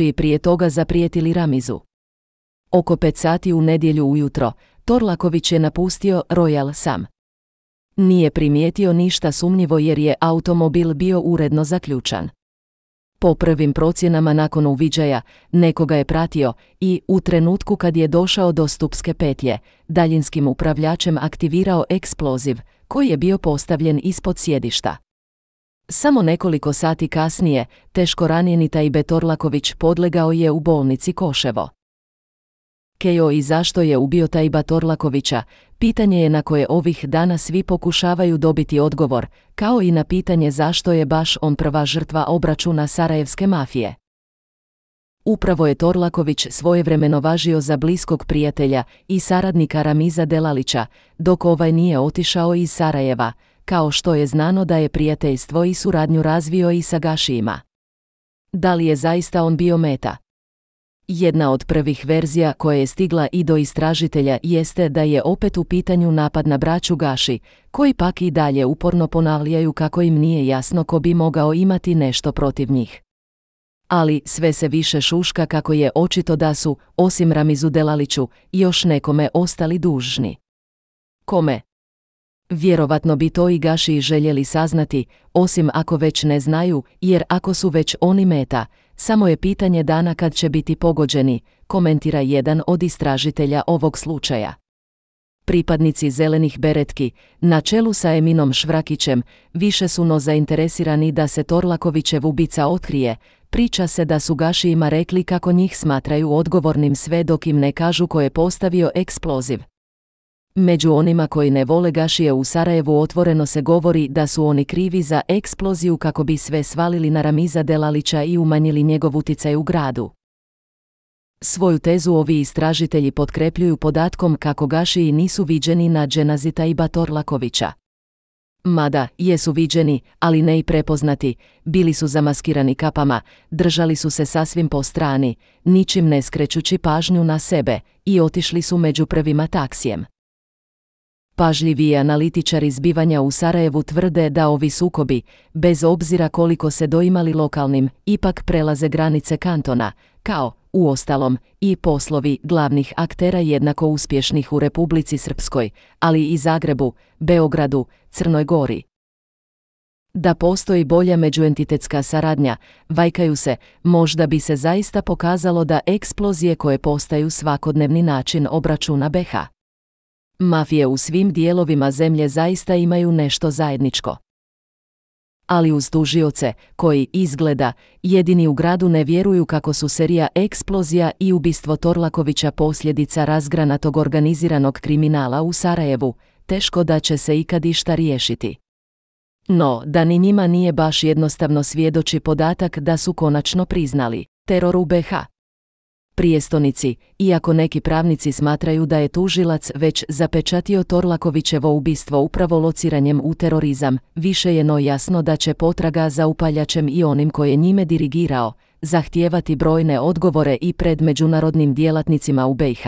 i prije toga zaprijetili Ramizu. Oko pet sati u nedjelju ujutro, Torlaković je napustio Royal sam. Nije primijetio ništa sumnjivo jer je automobil bio uredno zaključan. Po prvim procjenama nakon uviđaja, nekoga je pratio i, u trenutku kad je došao do stupske petje, daljinskim upravljačem aktivirao eksploziv, koji je bio postavljen ispod sjedišta. Samo nekoliko sati kasnije, teško ranjeni Tajbe Torlaković podlegao je u bolnici Koševo. Kejo i zašto je ubio Tajba Torlakovića, pitanje je na koje ovih dana svi pokušavaju dobiti odgovor, kao i na pitanje zašto je baš on prva žrtva obračuna Sarajevske mafije. Upravo je Torlaković svojevremeno važio za bliskog prijatelja i saradnika Ramiza Delalića, dok ovaj nije otišao iz Sarajeva, kao što je znano da je prijateljstvo i suradnju razvio i sa Gašijima. Da li je zaista on bio meta? Jedna od prvih verzija koja je stigla i do istražitelja jeste da je opet u pitanju napad na braću Gaši, koji pak i dalje uporno ponavljaju kako im nije jasno ko bi mogao imati nešto protiv njih. Ali sve se više šuška kako je očito da su, osim Ramizu Delaliću, još nekome ostali dužni. Kome? Vjerovatno bi to i gaši željeli saznati, osim ako već ne znaju, jer ako su već oni meta, samo je pitanje dana kad će biti pogođeni, komentira jedan od istražitelja ovog slučaja. Pripadnici zelenih beretki, na čelu sa Eminom Švrakićem, više su no zainteresirani da se Torlakovićev ubica otkrije, priča se da su gašijima rekli kako njih smatraju odgovornim sve dok im ne kažu ko je postavio eksploziv. Među onima koji ne vole Gašije u Sarajevu otvoreno se govori da su oni krivi za eksploziju kako bi sve svalili na Ramiza Delalića i umanjili njegov uticaj u gradu. Svoju tezu ovi istražitelji potkrepljuju podatkom kako Gašiji nisu viđeni na Dženazita i Lakovića. Mada, jesu viđeni, ali ne i prepoznati, bili su zamaskirani kapama, držali su se sasvim po strani, ničim ne skrećući pažnju na sebe, i otišli su među prvima taksijem. Pažljiviji analitičari zbivanja u Sarajevu tvrde da ovi sukobi, bez obzira koliko se doimali lokalnim, ipak prelaze granice kantona, kao, uostalom, i poslovi glavnih aktera jednako uspješnih u Republici Srpskoj, ali i Zagrebu, Beogradu, Crnoj Gori. Da postoji bolja međuentitetska saradnja, vajkaju se, možda bi se zaista pokazalo da eksplozije koje postaju svakodnevni način obračuna BH. Mafije u svim dijelovima zemlje zaista imaju nešto zajedničko. Ali uz tužioce, koji, izgleda, jedini u gradu ne vjeruju kako su serija eksplozija i ubistvo Torlakovića posljedica razgranatog organiziranog kriminala u Sarajevu, teško da će se ikad išta riješiti. No, da ni njima nije baš jednostavno svjedoči podatak da su konačno priznali teror u BH prijestonici, iako neki pravnici smatraju da je tužilac već zapečatio Torlakovićevo ubistvo upravo lociranjem u terorizam, više je no jasno da će potraga za upaljačem i onim koje je njime dirigirao, zahtijevati brojne odgovore i pred međunarodnim djelatnicima u BiH.